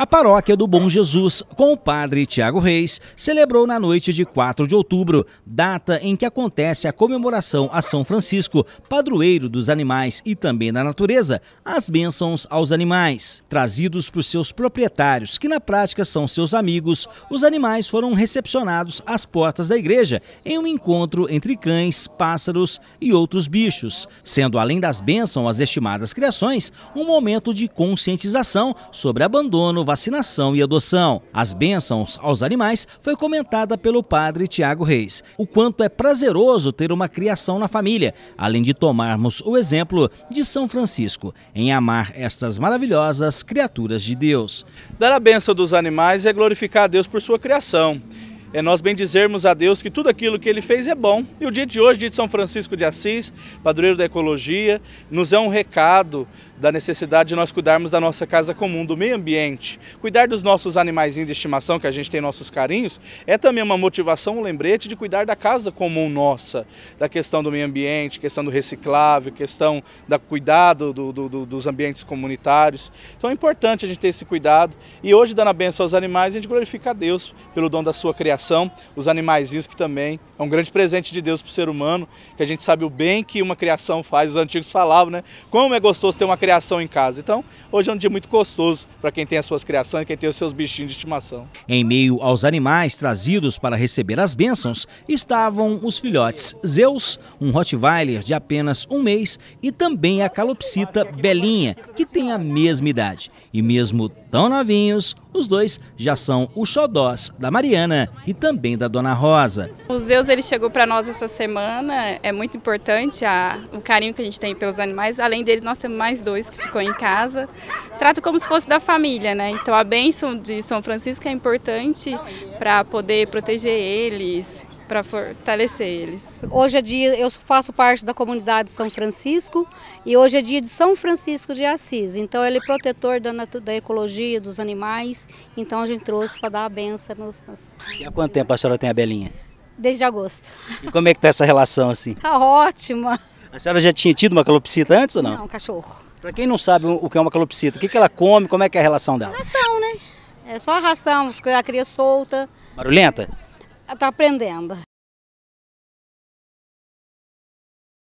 A paróquia do Bom Jesus, com o padre Tiago Reis, celebrou na noite de 4 de outubro, data em que acontece a comemoração a São Francisco, padroeiro dos animais e também da natureza, as bênçãos aos animais. Trazidos por seus proprietários, que na prática são seus amigos, os animais foram recepcionados às portas da igreja em um encontro entre cães, pássaros e outros bichos, sendo além das bênçãos às estimadas criações, um momento de conscientização sobre abandono vacinação e adoção. As bênçãos aos animais foi comentada pelo padre Tiago Reis. O quanto é prazeroso ter uma criação na família, além de tomarmos o exemplo de São Francisco em amar estas maravilhosas criaturas de Deus. Dar a bênção dos animais é glorificar a Deus por sua criação é nós bendizermos a Deus que tudo aquilo que ele fez é bom. E o dia de hoje, dia de São Francisco de Assis, padroeiro da ecologia, nos é um recado da necessidade de nós cuidarmos da nossa casa comum, do meio ambiente. Cuidar dos nossos animais de estimação, que a gente tem nossos carinhos, é também uma motivação, um lembrete de cuidar da casa comum nossa, da questão do meio ambiente, questão do reciclável, questão da cuidado do, do, do, dos ambientes comunitários. Então é importante a gente ter esse cuidado e hoje, dando a benção aos animais, a gente glorifica a Deus pelo dom da sua criação, os animaizinhos que também é um grande presente de Deus para o ser humano, que a gente sabe o bem que uma criação faz. Os antigos falavam, né? Como é gostoso ter uma criação criação em casa. Então, hoje é um dia muito gostoso para quem tem as suas criações, quem tem os seus bichinhos de estimação. Em meio aos animais trazidos para receber as bênçãos, estavam os filhotes Zeus, um Rottweiler de apenas um mês, e também a calopsita Belinha, que tem a mesma idade. E mesmo tão novinhos, os dois já são o xodós da Mariana e também da Dona Rosa. O Zeus ele chegou para nós essa semana, é muito importante a, o carinho que a gente tem pelos animais. Além dele, nós temos mais dois que ficou em casa. Trato como se fosse da família, né? Então a bênção de São Francisco é importante para poder proteger eles, para fortalecer eles. Hoje é dia, eu faço parte da comunidade São Francisco e hoje é dia de São Francisco de Assis. Então ele é protetor da, da ecologia, dos animais. Então a gente trouxe para dar a benção. Nos, nos... E há quanto tempo a senhora tem a Belinha? Desde agosto. E como é que tá essa relação assim? Está ótima. A senhora já tinha tido uma calopsita antes ou não? Não, cachorro. Para quem não sabe o que é uma calopsita, o que, que ela come, como é que é a relação dela? Ração, né? É só a ração, a cria solta. Barulhenta? Está aprendendo.